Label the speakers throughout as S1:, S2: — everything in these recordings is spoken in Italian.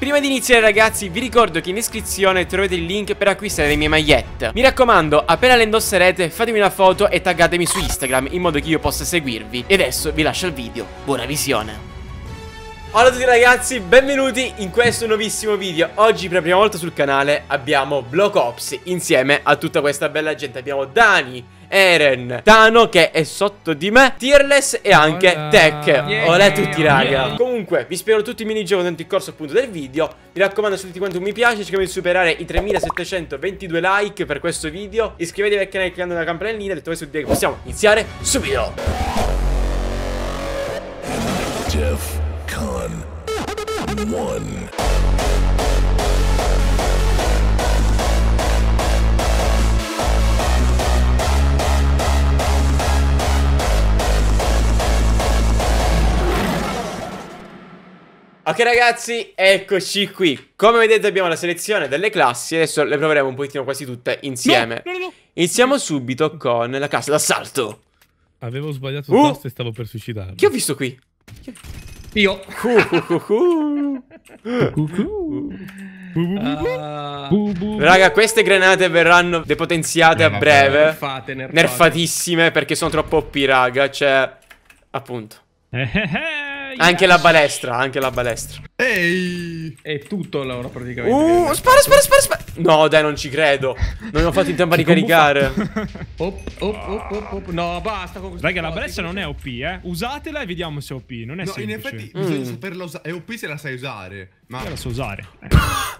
S1: Prima di iniziare ragazzi vi ricordo che in descrizione trovate il link per acquistare le mie magliette Mi raccomando appena le indosserete fatemi una foto e taggatemi su Instagram in modo che io possa seguirvi E adesso vi lascio il video, buona visione Ciao a tutti ragazzi, benvenuti in questo nuovissimo video Oggi per la prima volta sul canale abbiamo Block Ops insieme a tutta questa bella gente Abbiamo Dani, Eren, Tano che è sotto di me, Tearless e anche Hola. Tech. Yeah, Olè yeah, tutti yeah, raga. Comunque, vi spero tutti i minigiochi durante il corso appunto del video. Mi raccomando, se tutti quanti un mi piace, cerchiamo di superare i 3722 like per questo video. Iscrivetevi al canale cliccando la campanellina. Detto questo, direi che possiamo iniziare subito. Def Con 1 Ok ragazzi, eccoci qui. Come vedete abbiamo la selezione delle classi, adesso le proveremo un pochettino quasi tutte insieme. No, no, no. Iniziamo subito con la casa d'assalto.
S2: Avevo sbagliato il uh, e stavo per suicidarmi. Chi
S1: ho visto qui? Io. Uh, uh, uh, raga, queste granate verranno depotenziate a eh, breve. Nerfate, nerfate. Nerfatissime perché sono troppo OP, raga. Cioè, appunto. Eh, eh, anche la balestra, anche la balestra. Ehi! È tutto allora praticamente. Uh, spara, spara, spara, spara. No, dai, non ci credo. Non ho fatto in tempo a ricaricare. op, op, op, op, op. No, basta con questo. Raga, la
S3: balestra non è OP, eh. Usatela e vediamo se è OP. Non è no, semplice. in effetti, mm. bisogna saperla usare. È OP se la sai usare. Ma... Io la so usare. Eh.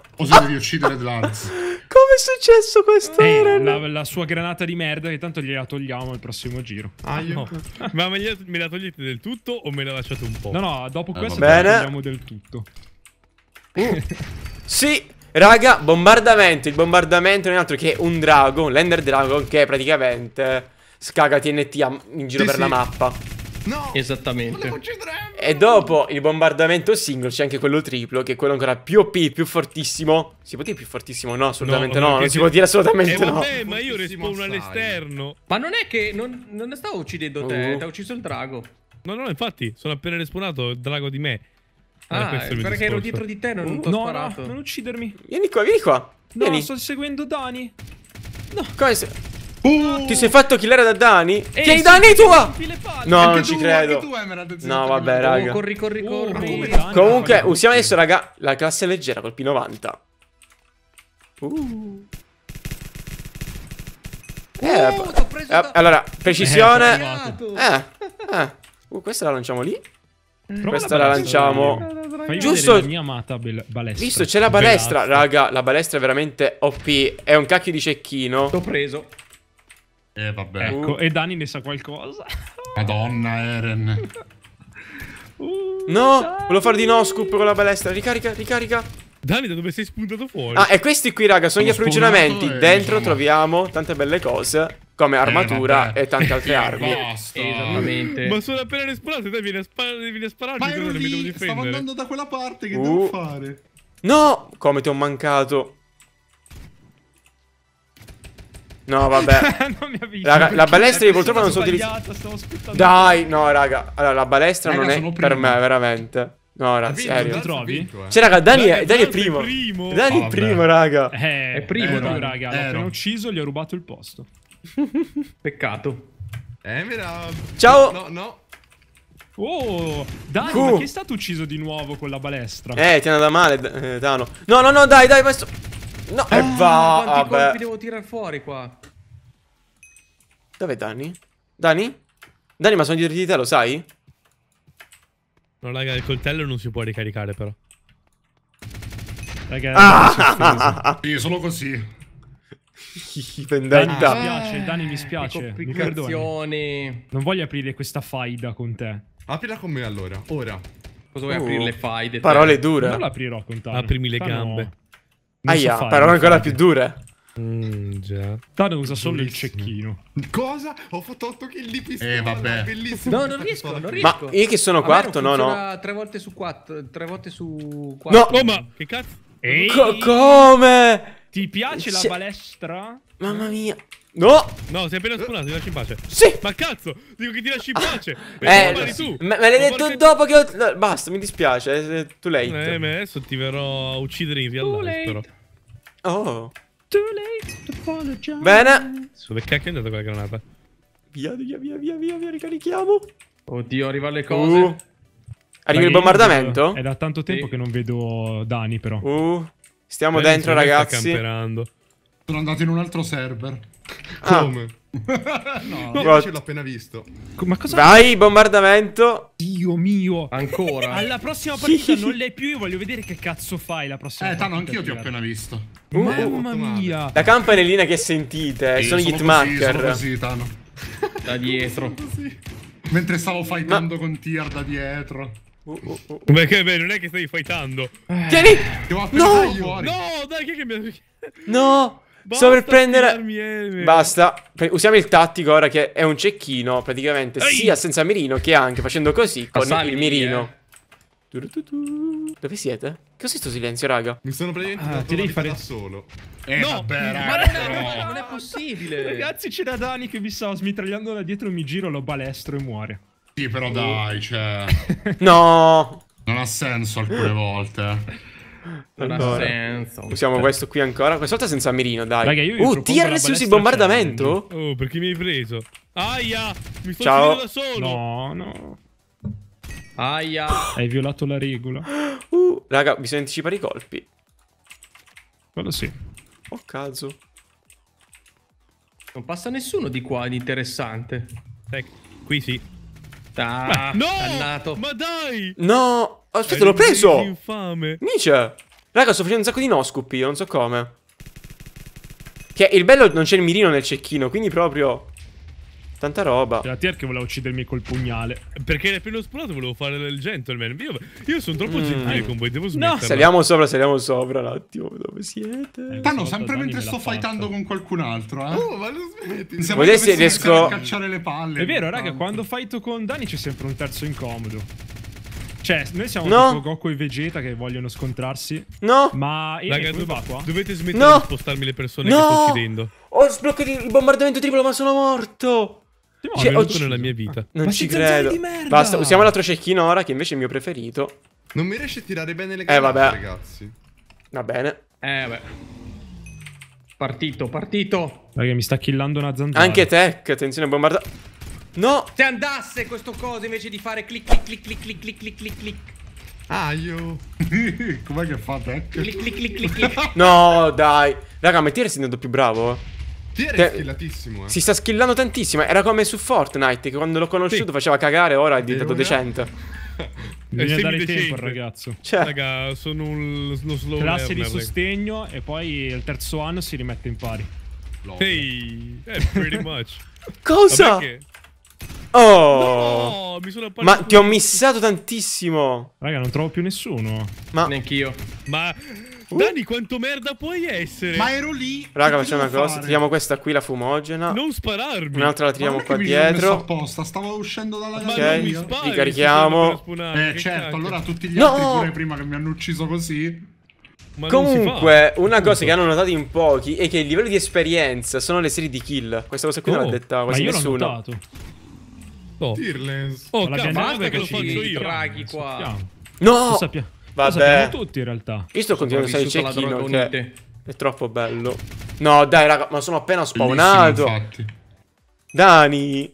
S3: proposito di uccidere Dlarz.
S1: Come è successo
S3: questo? Eh, la, la, sua granata di merda che tanto gliela togliamo al prossimo giro. Ah, no.
S2: Ma me la togliete del tutto o me la lasciate un po'? No, no, dopo
S3: eh, questo la togliamo
S1: del tutto. Uh. sì, raga, bombardamento. Il bombardamento non è altro che un drago, l'Ender Dragon, che praticamente scaga TNT in giro sì, per sì. la mappa. No! Esattamente. E dopo il bombardamento single c'è anche quello triplo, che è quello ancora più OP, più fortissimo. Si può dire più fortissimo? No, assolutamente no. no non si può dire assolutamente eh, no. ma io respawn all'esterno.
S2: Ma non è che. Non, non ne stavo uccidendo te, uh. ti ha ucciso il drago. No, no, infatti, sono appena respawnato il drago di me. Ah, perché discorso.
S3: ero dietro di te, non uh, ti ho no, sparato.
S1: No, non uccidermi. Vieni qua, vieni qua. No, vieni. sto seguendo Dani. No. Come se... Uh, ti sei fatto killare da Dani? Ehi, Tieni Dani tua! No, Anche non tu, ci credo. Tu, Emerald, no, vabbè, oh, raga. corri, corri, uh, corri. Oh, Comunque, usiamo adesso, raga, la classe leggera col P90.
S2: Uh. uh.
S1: Eh, uh, eh, da... allora, precisione. Eh, eh, eh. Uh, questa la lanciamo lì. Mm. Prova questa la, la lanciamo. Raga, Giusto. La
S3: mia amata balestra. Visto, c'è la balestra.
S1: Raga, la balestra è veramente OP. È un cacchio di cecchino. L'ho preso. Eh, vabbè. Ecco, uh.
S3: e Dani ne sa qualcosa.
S1: Madonna, Eren. Uh, no, Dani. volevo fare di no, scoop con la balestra. Ricarica, ricarica. Dani, da dove sei spuntato fuori? Ah, e questi qui, raga, sono, sono gli approvvigionamenti. Dentro insomma. troviamo tante belle cose, come eh, armatura eh, e tante altre eh, armi. Esattamente. Ma sono
S2: appena respawnate, dai, vieni a, spar vieni a spararmi. Ma ero lì, stavo andando
S1: da quella parte, che uh. devo fare? No, come ti ho mancato. No, vabbè. non mi avvicino. Raga, la balestra io purtroppo non so utilizzare. Dai, no, raga. Allora, la balestra raga, non è per me, veramente. No, raga, serio. Ti trovi? Eh. Cioè, raga, Dani, Dai, è, Dani è primo. primo. Dani oh, è primo, raga. Eh, è primo, ero, eh, raga.
S3: L'ho eh, appena ucciso, gli ho rubato il posto. Peccato. Eh, me la... Ciao. No, no. Oh, Dani, Q. ma chi è stato ucciso di nuovo con la balestra?
S1: Eh, ti è andata male, eh, Dano. No, no, no, dai, dai, questo... No, e eh, Quanti vabbè. devo tirare fuori qua? Dov'è Dani? Dani? Dani, ma sono dietro di te, lo sai?
S2: No, raga, il coltello non si può ricaricare, però.
S1: Raga, ah! sì, solo così.
S3: Vendetta. Dani, mi spiace, Dani, mi spiace. Mi perdoni. Non voglio aprire questa faida con te.
S2: Aprila con me allora, ora.
S1: Cosa vuoi uh, aprire le faide? Parole dure.
S3: Non l'aprirò con te. Aprimi le gambe. No. Aia, parole ancora più dure. Mm, già. Tano usa solo Bellissimo. il cecchino.
S2: Cosa? Ho fatto 8 kill di pistola. Eh, vabbè. Bellissimo. No, non riesco,
S1: non riesco. Ma io che sono quarto, no, no. 3 volte su 4, 3 volte su 4. No, ma che cazzo? Ehi. Co come? Ti piace la balestra? Mamma mia. No! No, sei appena spunato, ti lasci in pace. Sì! Ma cazzo!
S2: Dico che ti lasci in ah. pace! eh, ma tu! Me, l'hai detto
S1: che... dopo che ho... No, basta, mi dispiace, eh, tu late. Eh,
S2: ma adesso ti verrò a uccidere in real però. Oh!
S1: Bene.
S3: Su, che cacchio è andata quella granata?
S1: Via, via, via, via, via, via, ricarichiamo. Oddio, arriva le uh. cose. Uh. Arriva il bombardamento? È da tanto tempo
S3: sì. che non vedo Dani, però. Uh. Stiamo Beh, dentro, ragazzi. Sta
S1: camperando. Sono andato in un altro server. Ah. Come?
S3: no, no. ce l'ho appena visto.
S1: Ma cosa Vai, bombardamento. Dio mio. Ancora. Alla
S3: prossima partita non l'hai più. Io voglio vedere che cazzo fai la prossima partita. Eh, Tano, anch'io ti ho appena visto. Oh, mamma mia.
S1: La campanellina che sentite eh, sono, sono gli hitmaker. Sono così, Tano. Da dietro.
S2: Mentre stavo fightando Ma... con Tier da dietro. Uh, uh, uh. Perché beh, non è che stai fightando. Tieni! No! No, dai, che, che mi...
S1: No! Basta Sto per prendere... Basta. Usiamo il tattico ora che è un cecchino, praticamente, Ehi. sia senza mirino che anche facendo così con Passami, il mirino. Eh. Dove siete? Che cos'è sto silenzio, raga? Mi sono praticamente ah, ti devi fare da solo. Eh, no, vabbè, ma non è, non, è, non
S3: è, possibile. Ragazzi, c'era Dani che mi stava smitragliando da dietro, mi giro, lo balestro e muore.
S1: Sì, però oh. dai, cioè... no! Non ha senso alcune volte. Non ha senso. Usiamo questo qui ancora. Questa volta senza mirino, dai. Raga, io oh, TRS usi bombardamento?
S3: Oh, perché mi hai preso?
S1: Aia! Mi sto Ciao. da solo! No, no. Aia! Hai violato la regola. Uh, raga, bisogna anticipare i colpi. Quello sì. Oh, cazzo. Non passa nessuno di qua di interessante. Eh, qui sì. Ah, no! Dannato.
S2: Ma dai!
S1: No! Aspetta, l'ho preso!
S2: Infame.
S1: Ninja! Raga, sto facendo un sacco di noscoop io, non so come. Che il bello non c'è il mirino nel cecchino, quindi proprio... Tanta roba. La TR che voleva uccidermi col pugnale.
S2: Perché appena ho spulato volevo fare il gentleman. Io,
S1: io sono troppo mm. gentile con voi, devo smetterla. No, saliamo sopra, saliamo sopra un attimo. Dove siete?
S3: Eh, Tanno, sempre mentre sto fightando con qualcun altro, eh. Oh, ma lo smetti. Sembra riesco... a cacciare le palle. È vero, raga, quando fighto con Dani c'è sempre un terzo incomodo. Cioè, noi siamo no. tipo Goku e Vegeta che vogliono scontrarsi. No. Ma io Raga, dov va qua? dovete smettere no. di spostarmi le persone no. che sto uccidendo.
S1: Ho sbloccato il bombardamento triplo, ma sono morto. Sì, cioè, ho ucciso nella mia vita. Non ma ci credo. Basta, usiamo l'altro cecchino ora, che invece è il mio preferito. Non mi riesce a tirare bene le gambe, eh, vabbè. ragazzi. Va bene. Eh, vabbè. Partito, partito.
S3: Raga, mi sta killando una zanzara. Anche
S1: Tech, attenzione, bombarda. No! Se andasse questo coso invece di fare clic clic clic clic clic clic clic clic clic. Ah, Com'è che fate? Clic clic clic clic clic. no, dai. Raga, ma Tier è diventato più bravo. Tier è skillatissimo. eh. Si sta skillando tantissimo. Era come su Fortnite, che quando l'ho conosciuto sì. faceva cagare, ora è diventato decente. Bisogna il tempo ragazzo.
S3: Cioè. Raga, sono un, uno slow Classe di sostegno e poi al terzo anno si rimette in pari.
S2: Ehi, hey, eh, pretty much. Cosa? Vabbè che...
S1: Oh! No, mi sono Ma ti ho missato tantissimo! Raga, non trovo più nessuno. Ma... Neanch'io.
S2: Ma... Uh. Dani, quanto merda puoi essere? Ma ero lì.
S1: Raga, facciamo una cosa. Fare? Tiriamo questa qui, la fumogena. Non spararmi. Un'altra la tiriamo qua dietro.
S3: apposta, stavo uscendo
S1: dalla Ma Ok, ricarichiamo.
S3: Eh, certo, allora tutti gli no! altri pure prima che mi hanno ucciso così. Ma Comunque,
S1: una cosa Punto. che hanno notato in pochi è che il livello di esperienza sono le serie di kill. Questa cosa qui oh, non l'ha oh, detta quasi ma io nessuno.
S2: Boh. Oh. Tirlens. Oh, la basta che lo faccio io. Draghi qua.
S1: No! Lo Vabbè. Lo tutti in realtà. Io sto continuando a stare cecchino che cioè, è troppo bello. No, dai raga, ma sono appena spawnato. Dani.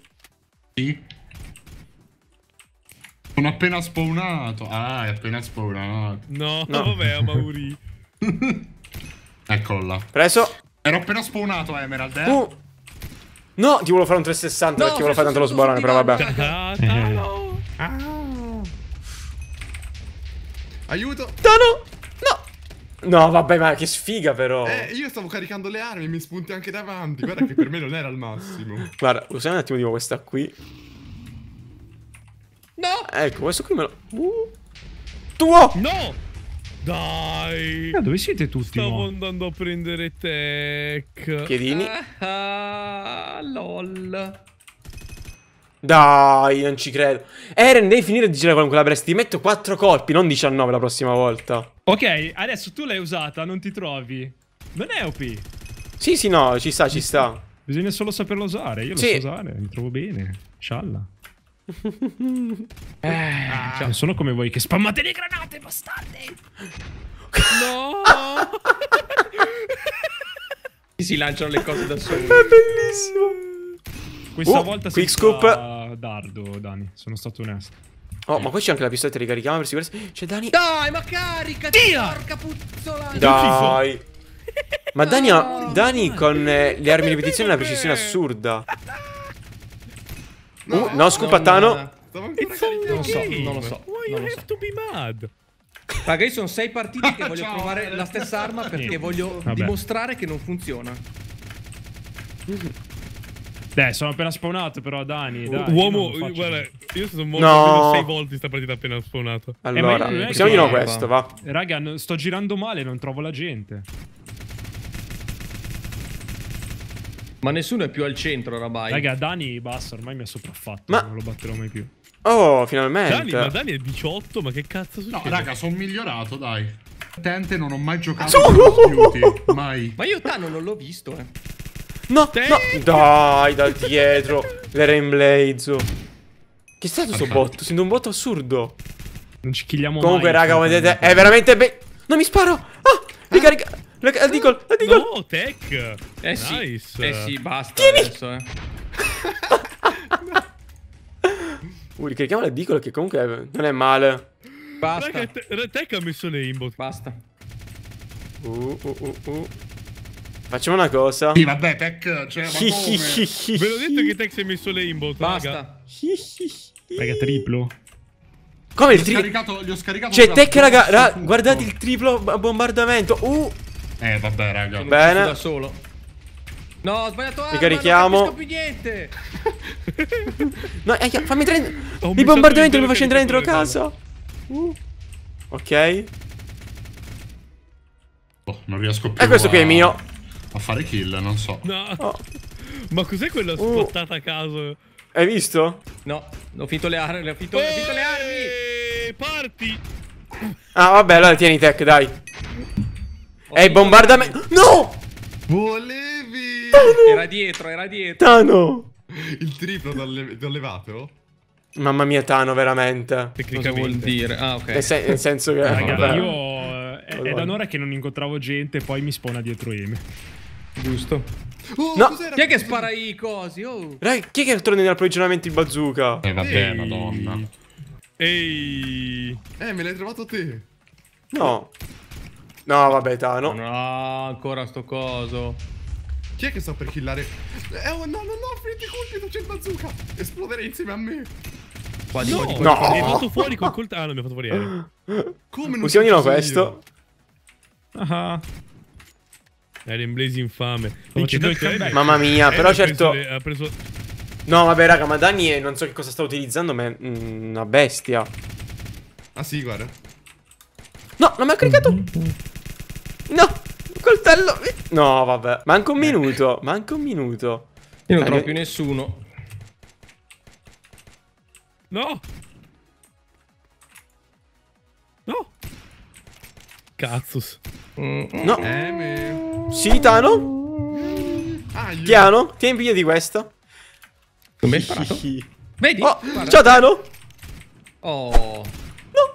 S1: Sì.
S3: Sono appena spawnato. Ah, è appena spawnato. No, no. vabbè,
S2: Mauri.
S3: Eccola.
S1: Preso. Ero appena spawnato, Emerald. Eh? Uh. No, ti volevo fare un 360 no, perché volevo fare tanto lo sborone, però vabbè. Aiuto! Tano! No! No, vabbè, ma che sfiga però. Eh,
S2: io stavo caricando le armi, mi spunti anche davanti. Guarda che per me non era il massimo.
S1: Guarda, usiamo un attimo di questa qui. No! Ecco, questo qui me lo... Uh.
S2: Tuo! No!
S1: Dai! Ma eh, dove siete tutti? Stavo mo?
S2: andando a prendere tech. Piedini.
S3: Ah, ah, lol.
S1: Dai, non ci credo. Eren, devi finire di girare con quella brest. Ti metto 4 colpi, non 19 la prossima volta.
S3: Ok, adesso tu l'hai usata, non ti trovi. Non è OP.
S1: Sì, sì, no, ci sta, ci sta. Bisogna solo saperla usare. Io sì. lo so usare, mi trovo bene. Scialla
S3: eh, ah. sono come voi che spammate le granate, bastardi! No!
S1: si lanciano le cose da sole. È
S3: bellissimo!
S1: Questa oh, volta si scoop dardo, Dani. Sono stato onesto. Oh, ma qua c'è anche la pistola che ricarichiamo per sicurezza. C'è Dani.
S3: Dai, ma carica!
S2: Via! Porca puzzola!
S1: Dai! ma Dani, Dani con eh, le armi di ripetizione ha una precisione assurda. No, uh, no scupatano. No, no, non lo so, non lo so.
S2: Why non you have so. to be
S1: mad? Raga, io sono sei partite che voglio Ciao. provare la stessa arma perché voglio Vabbè. dimostrare che non funziona.
S3: Beh, sono appena spawnato però, Dani, dai. Uh, uomo, io guarda,
S2: io sono morto no. sei
S3: volte questa partita appena spawnato. Allora, eh, possiamo dire questo, va. Raga, sto girando male, non trovo la gente.
S1: Ma nessuno è più al
S3: centro, Rabai. Raga, Dani basta, ormai mi ha sopraffatto. Ma... Non
S1: lo batterò mai più. Oh, finalmente. Dani, ma
S3: Dani è 18, ma che cazzo succede? No, raga, sono migliorato, dai.
S1: Tente, non ho mai giocato so Duty, mai. Ma io Tano non l'ho visto, eh. No, Tente. no. Dai, dal dietro. Le Rainblaze. Che è stato questo botto? Sento un botto assurdo. Non ci chigliamo Comunque, mai, raga, come vedete, è veramente be... Non mi sparo! Ah, ah. Ricarica... La, la digol, la digol. No, tech. Eh sì. Nice. Eh sì, basta Tieni. adesso, eh. uh, ricarichiamo la digol che comunque non è male. Basta.
S2: Raga, tech ha messo le inbox.
S1: Basta. Uh, uh, uh, uh, Facciamo una cosa. Sì, vabbè,
S2: Tech, cioè, ma come? Ve l'ho detto che Tech si è messo le inbox, Basta.
S3: raga. raga, triplo. Come il triplo? Gli ho scaricato Cioè, Tech, raga, ra guardate il
S1: triplo bombardamento. Uh! Eh, vabbè, raga. Bene. Da solo. No, ho sbagliato arma, Ricarichiamo. non capisco più niente. no, eh, fammi entrare dentro. Il bombardamento mi faccio entrare dentro casa. Uh. Ok.
S3: Oh, non riesco più. E eh, questo a... qui è mio. A fare kill, non so.
S1: No. Oh. Ma cos'è quella uh. spottata a caso? Hai visto? No, ho finito le armi. Ho finito, ho finito le armi. Parti. Ah, vabbè, allora tieni tech, dai. Ehi, il bombardamento. No!
S3: Volevi! Tano! Era dietro, era dietro. Tano!
S1: Il triplo
S2: ti ho levato?
S1: Mamma mia, Tano, veramente. Tecnicamente. vuol dire? Ah, ok. Nel, nel senso che. Eh, raga, io. Eh, è, è da
S3: un'ora che non incontravo gente, poi mi spona dietro Eme. Giusto.
S1: Oh, no. Chi è che spara i cosi? Oh. Rai, chi è che torna nel approvvigionamento il bazooka? Eh, vabbè, Ehi. madonna. Ehi. Eh, me l'hai trovato te. No. No, vabbè, Tano. No, ancora sto coso. Chi è che sto per killare?
S2: Eh, oh, no, no, no, finiti colpi, non c'è il bazooka. Esplodere insieme a me. Qua di no, qua, di qua, no. mi fatto fuori col coltello. Ah, non mi ha fatto fuori. Eh. Come non Usiamolo questo.
S3: Io?
S1: Ah.
S2: Era in blaze infame. Mamma mia, eh, però certo...
S1: Le, ha preso... No, vabbè, raga, ma Dani è... Eh, non so che cosa sta utilizzando, ma è una bestia. Ah, sì, guarda. No, non mi ha caricato. No, coltello. No, vabbè. Manca un minuto, eh. manca un minuto. Io non Dai, eh, trovo più nessuno. No. No. Cazzo. No.
S2: Eh,
S1: sì, Tano. Ah, Piano, tieni via di questo. Come hai Vedi? Oh, ciao Tano. Oh. No.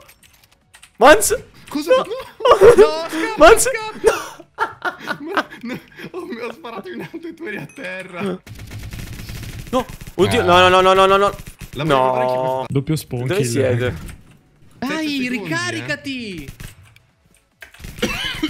S1: Manz. Cosa? No. No, Ma scappa. No. Ma, no, ho, oh, ho sparato in alto e tu eri a terra. No, oddio, ah. no, no, no, no, no, no. La no. Doppio spawn Dove siete? Dai, eh. ricaricati!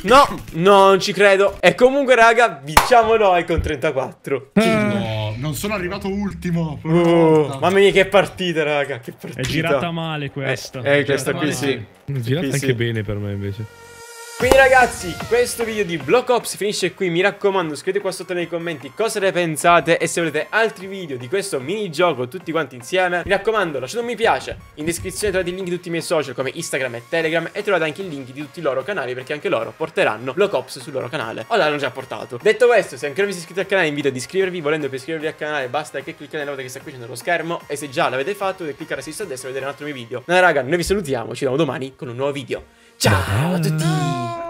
S1: No, no, non ci credo. E comunque, raga, diciamo noi con 34. Eh. No, non sono arrivato ultimo. Oh, mamma mia, che partita, raga. Che partita. È girata male questa. Eh, eh è questa qui male. sì. Girata anche sì. bene
S2: per me, invece.
S1: Quindi ragazzi, questo video di Block Ops finisce qui, mi raccomando scrivete qua sotto nei commenti cosa ne pensate e se volete altri video di questo minigioco tutti quanti insieme, mi raccomando lasciate un mi piace, in descrizione trovate i link di tutti i miei social come Instagram e Telegram e trovate anche i link di tutti i loro canali perché anche loro porteranno Block Ops sul loro canale, o l'hanno già portato. Detto questo, se ancora non vi siete iscritti al canale invito ad iscrivervi, volendo per iscrivervi al canale basta che cliccate nella volta che sta qui nello schermo e se già l'avete fatto dovete cliccare a sinistra a destra e vedere un altro mio video. Allora raga, noi vi salutiamo, ci vediamo domani con un nuovo video. 加到底。